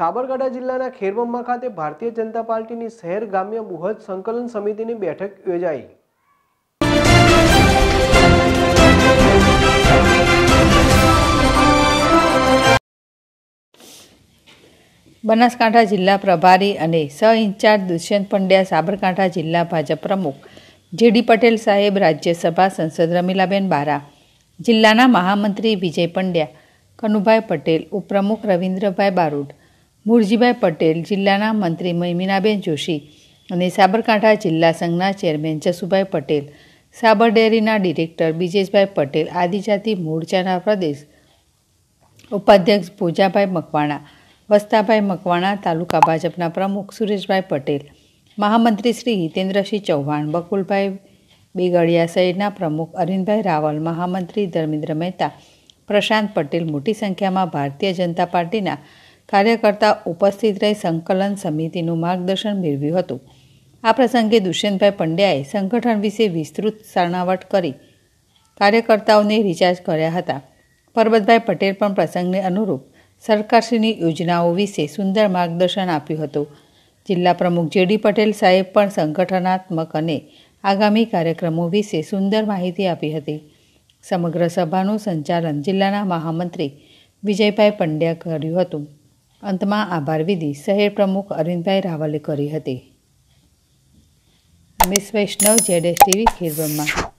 સાબરકાંઠા જિલ્લાના ખેરબમમાં ખાતે ભારતીય જનતા પાર્ટીની શહેર ગ્રામ્ય બૃહદ સંકલન સમિતિની બેઠક યોજાઈ બનાસકાંઠા જિલ્લા પ્રભારી અને સહ ઇન્ચાર્જ દુષ્યંત પંડ્યા સાબરકાંઠા જિલ્લા ભાજપ પ્રમુખ જીડી પટેલ સાહેબ રાજ્યસભા સંસદ રમીલાબેન બારા જિલ્લાના મહામંત્રી વિજય પંડ્યા કનુભાઈ પટેલ ઉપપ્રમુખ રવિન્દ્રભાઈ બારૂડ મુરજીભાઈ પટેલ જિલ્લાના મંત્રી મહિમીનાબેન જોશી અને સાબરકાંઠા જિલ્લા સંઘના ચેરમેન જસુભાઈ પટેલ સાબર ડેરીના ડિરેક્ટર બીજેશભાઈ પટેલ આદિજાતિ મોરચાના પ્રદેશ ઉપાધ્યક્ષ પૂજાભાઈ મકવાણા વસ્તાભાઈ મકવાણા તાલુકા ભાજપના પ્રમુખ સુરેશભાઈ પટેલ મહામંત્રી શ્રી હિતેન્દ્રસિંહ ચૌહાણ બકુલભાઈ બેગડિયા સહિતના પ્રમુખ અરવિંદભાઈ રાવલ મહામંત્રી ધર્મેન્દ્ર મહેતા પ્રશાંત પટેલ મોટી સંખ્યામાં ભારતીય જનતા પાર્ટીના કાર્યકર્તા ઉપસ્થિત રહી સંકલન સમિતિનું માર્ગદર્શન મેળવ્યું હતું આ પ્રસંગે દુષ્યંતભાઈ પંડ્યાએ સંગઠન વિશે વિસ્તૃત સરણાવટ કરી કાર્યકર્તાઓને રિચાર્જ કર્યા હતા પરબતભાઈ પટેલ પણ પ્રસંગને અનુરૂપ સરકારશ્રીની યોજનાઓ વિશે સુંદર માર્ગદર્શન આપ્યું હતું જિલ્લા પ્રમુખ જેડી પટેલ સાહેબ પણ સંગઠનાત્મક અને આગામી કાર્યક્રમો વિશે સુંદર માહિતી આપી હતી સમગ્ર સભાનું સંચાલન જિલ્લાના મહામંત્રી વિજયભાઈ પંડ્યા કર્યું હતું અંતમાં આભાર વિધિ શહેર પ્રમુખ અરવિંદભાઈ રાવલે કરી હતી મિસ વૈષ્ણવ જેડેશ ટીવી ખીરબમાં